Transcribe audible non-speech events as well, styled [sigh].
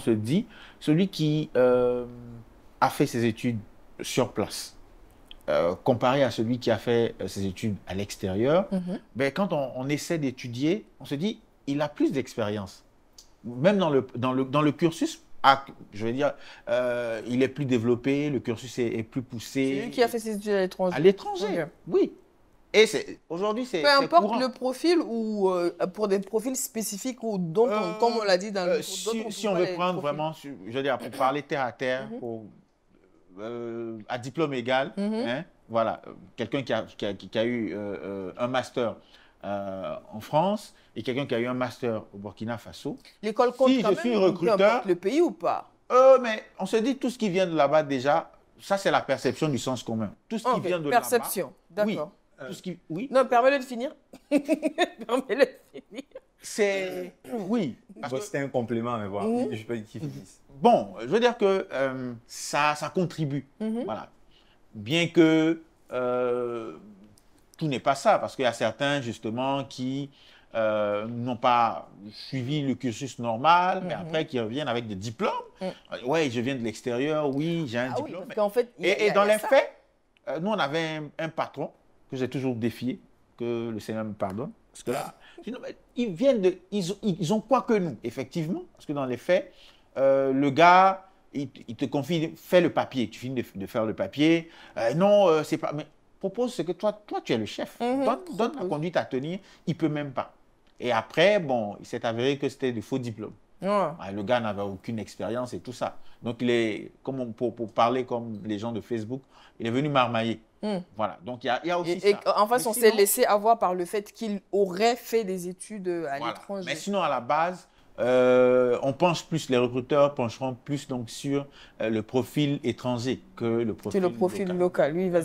se dit, celui qui euh, a fait ses études sur place, euh, comparé à celui qui a fait euh, ses études à l'extérieur, mhm. ben, quand on, essaie d'étudier, on se dit, il a plus d'expérience. Même dans le, dans le, dans le cursus ah, je veux dire, il est plus développé, le cursus est, plus poussé. C'est qui a fait ses études à l'étranger. À l'étranger, oui. Et aujourd'hui, c'est. Peu importe le profil ou euh, pour des profils spécifiques ou dont, euh, comme on l'a dit dans le. Euh, si, on, si on veut prendre vraiment, je veux dire, pour parler terre à terre, mhm. à diplôme égal, mhm. hein, voilà, quelqu'un qui a, eu un master en France et quelqu'un qui a eu un master au Burkina Faso. L'école compte si quand je suis recruteur, le pays ou pas euh, Mais on se dit tout ce qui vient de là-bas déjà, ça c'est la perception du sens commun. Tout ce qui vient de là-bas. Perception, d'accord. Euh, oui. Non, permettez le de finir. [laughs] permets-le de finir. C'est. [coughs] Oui. Bah, c'était un complément, mais voilà. Mhm. Je peux qui finisse. Mhm. Bon, je veux dire que euh, ça, contribue. Mhm. Voilà. Bien que euh, tout n'est pas ça, parce qu'il y a certains, justement, qui. n'ont pas suivi le cursus normal, mais après qui reviennent avec des diplômes. Mm. Oui, je viens de l'extérieur, oui, j'ai un ah diplôme. et, dans les faits, nous, on avait un patron que j'ai toujours défié, que le Seigneur me pardonne. Parce que là, ils viennent de. Ils, ont quoi que nous, effectivement. Parce que dans les faits, euh, le gars, il, te confie, fais le papier. Tu finis de, faire le papier. Euh, non, euh, c'est pas. Mais propose ce que toi, toi, tu es le chef. Mhm, donne, la conduite à tenir. Il peut même pas. Et après, bon, il s'est avéré que c'était de faux diplômes. Ah, le gars n'avait aucune expérience et tout ça. Donc, il est, comme pour, parler comme les gens de Facebook, il est venu marmailler. Hmm. Voilà, donc il y a, aussi ça. en fait, on s'est laissé avoir par le fait qu'il aurait fait des études euh, à l'étranger. Mais sinon, à la base, euh, on penche plus, les recruteurs pencheront plus donc sur euh, le profil étranger que le profil, le profil local. Lui, il va